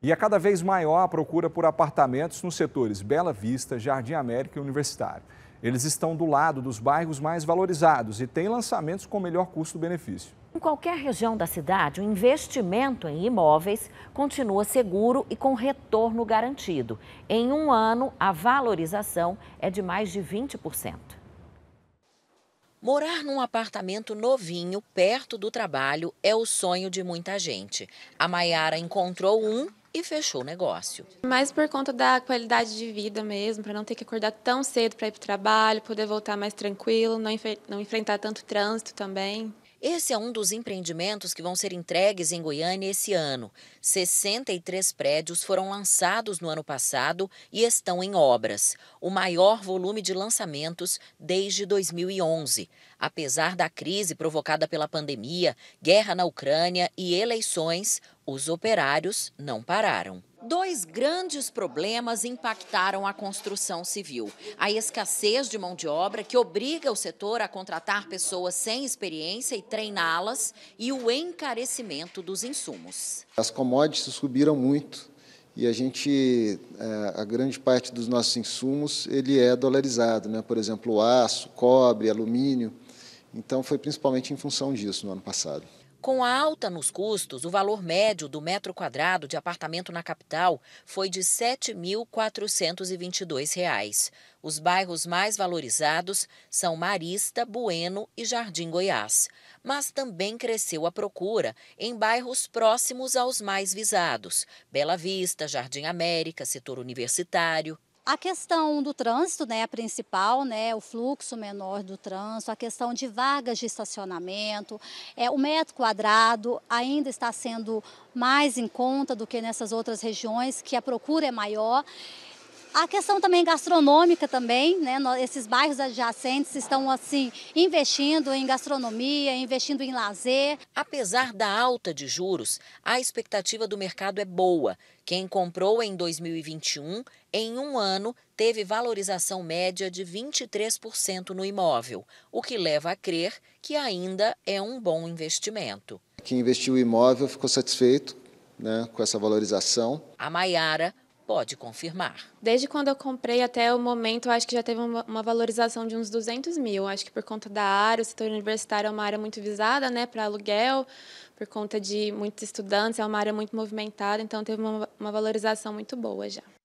E é cada vez maior a procura por apartamentos nos setores Bela Vista, Jardim América e Universitário. Eles estão do lado dos bairros mais valorizados e têm lançamentos com melhor custo-benefício. Em qualquer região da cidade, o investimento em imóveis continua seguro e com retorno garantido. Em um ano, a valorização é de mais de 20%. Morar num apartamento novinho, perto do trabalho, é o sonho de muita gente. A Maiara encontrou um e fechou o negócio. Mais por conta da qualidade de vida mesmo, para não ter que acordar tão cedo para ir para o trabalho, poder voltar mais tranquilo, não, não enfrentar tanto trânsito também. Esse é um dos empreendimentos que vão ser entregues em Goiânia esse ano. 63 prédios foram lançados no ano passado e estão em obras, o maior volume de lançamentos desde 2011. Apesar da crise provocada pela pandemia, guerra na Ucrânia e eleições, os operários não pararam. Dois grandes problemas impactaram a construção civil: a escassez de mão de obra, que obriga o setor a contratar pessoas sem experiência e treiná-las, e o encarecimento dos insumos. As commodities subiram muito e a gente, eh, a grande parte dos nossos insumos, ele é dolarizado, né? por exemplo, aço, cobre, alumínio. Então, foi principalmente em função disso no ano passado. Com a alta nos custos, o valor médio do metro quadrado de apartamento na capital foi de R$ 7.422. Os bairros mais valorizados são Marista, Bueno e Jardim Goiás. Mas também cresceu a procura em bairros próximos aos mais visados: Bela Vista, Jardim América, Setor Universitário, a questão do trânsito, né, a principal, né, o fluxo menor do trânsito, a questão de vagas de estacionamento, é, o metro quadrado ainda está sendo mais em conta do que nessas outras regiões, que a procura é maior. A questão também gastronômica também, né? Esses bairros adjacentes estão assim investindo em gastronomia, investindo em lazer. Apesar da alta de juros, a expectativa do mercado é boa. Quem comprou em 2021, em um ano, teve valorização média de 23% no imóvel, o que leva a crer que ainda é um bom investimento. Quem investiu em imóvel ficou satisfeito né, com essa valorização. A Maiara pode confirmar. Desde quando eu comprei até o momento, acho que já teve uma, valorização de uns 200 mil. Acho que por conta da área, o setor universitário é uma área muito visada né, para aluguel, por conta de muitos estudantes, é uma área muito movimentada, então teve uma valorização muito boa já.